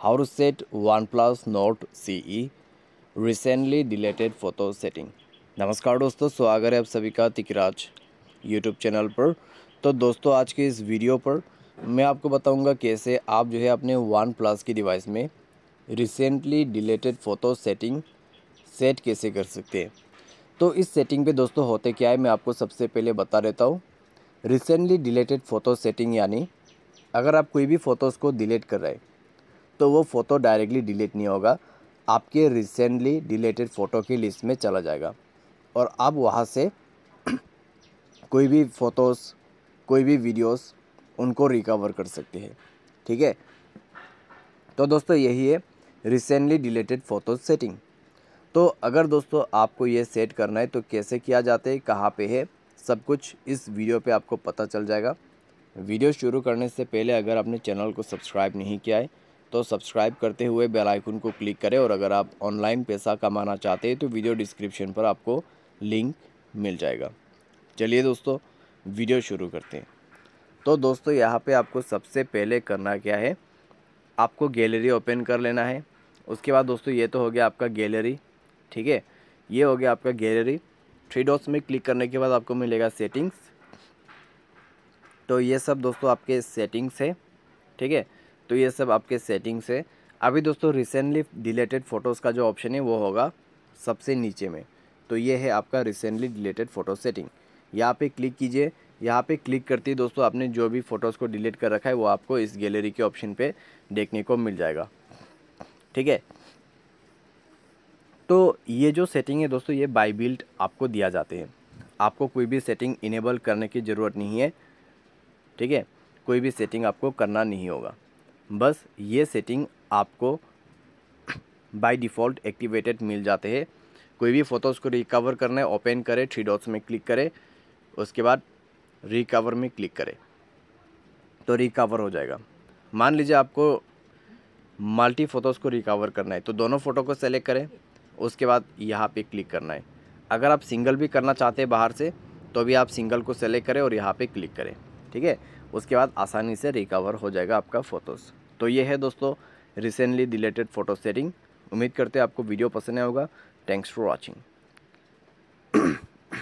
How to set OnePlus Note CE recently deleted photo setting नमस्कार दोस्तों स्वागत है आप सभी का तिकराज यूट्यूब चैनल पर तो दोस्तों आज के इस वीडियो पर मैं आपको बताऊंगा कैसे आप जो है अपने वन प्लस की डिवाइस में recently deleted photo setting set कैसे कर सकते हैं तो इस सेटिंग पे दोस्तों होते क्या है मैं आपको सबसे पहले बता देता हूँ रिसेंटली डिलेटेड फ़ोटो सेटिंग यानी अगर आप कोई भी फ़ोटोज़ को डिलीट कर रहे हैं तो वो फ़ोटो डायरेक्टली डिलीट नहीं होगा आपके रिसेंटली डिलीटेड फ़ोटो की लिस्ट में चला जाएगा और आप वहाँ से कोई भी फ़ोटोज़ कोई भी वीडियोस उनको रिकवर कर सकते हैं ठीक है तो दोस्तों यही है रिसेंटली डिलीटेड फ़ोटोज़ सेटिंग तो अगर दोस्तों आपको ये सेट करना है तो कैसे किया जाता है कहाँ पे है सब कुछ इस वीडियो पे आपको पता चल जाएगा वीडियो शुरू करने से पहले अगर आपने चैनल को सब्सक्राइब नहीं किया है तो सब्सक्राइब करते हुए बेल आइकन को क्लिक करें और अगर आप ऑनलाइन पैसा कमाना चाहते हैं तो वीडियो डिस्क्रिप्शन पर आपको लिंक मिल जाएगा चलिए दोस्तों वीडियो शुरू करते हैं तो दोस्तों यहाँ पे आपको सबसे पहले करना क्या है आपको गैलरी ओपन कर लेना है उसके बाद दोस्तों ये तो हो गया आपका गैलरी ठीक है ये हो गया आपका गैलरी थ्री डॉट्स में क्लिक करने के बाद आपको मिलेगा सेटिंग्स तो ये सब दोस्तों आपके सेटिंग्स है ठीक है तो ये सब आपके सेटिंग्स है अभी दोस्तों रिसेंटली डिलेटेड फ़ोटोज़ का जो ऑप्शन है वो होगा सबसे नीचे में तो ये है आपका रिसेंटली डिलेटेड फ़ोटो सेटिंग यहाँ पे क्लिक कीजिए यहाँ पे क्लिक करते ही दोस्तों आपने जो भी फ़ोटोज़ को डिलीट कर रखा है वो आपको इस गैलरी के ऑप्शन पे देखने को मिल जाएगा ठीक है तो ये जो सेटिंग है दोस्तों ये बाई बिल्ट आपको दिया जाते हैं आपको कोई भी सेटिंग इनेबल करने की ज़रूरत नहीं है ठीक है कोई भी सेटिंग आपको करना नहीं होगा बस ये सेटिंग आपको बाय डिफ़ॉल्ट एक्टिवेटेड मिल जाते हैं कोई भी फ़ोटोज़ को रिकवर करना है ओपन करें थ्री डॉट्स में क्लिक करें उसके बाद रिकवर में क्लिक करें तो रिकवर हो जाएगा मान लीजिए आपको मल्टी फ़ोटोज़ को रिकवर करना है तो दोनों फ़ोटो को सेलेक्ट करें उसके बाद यहाँ पे क्लिक करना है अगर आप सिंगल भी करना चाहते हैं बाहर से तो भी आप सिंगल को सेलेक्ट करें और यहाँ पे क्लिक करें ठीक है उसके बाद आसानी से रिकवर हो जाएगा आपका फ़ोटोज़ तो ये है दोस्तों रिसेंटली डिलेटेड फ़ोटो सेटिंग उम्मीद करते हैं आपको वीडियो पसंद आएगा थैंक्स फॉर वॉचिंग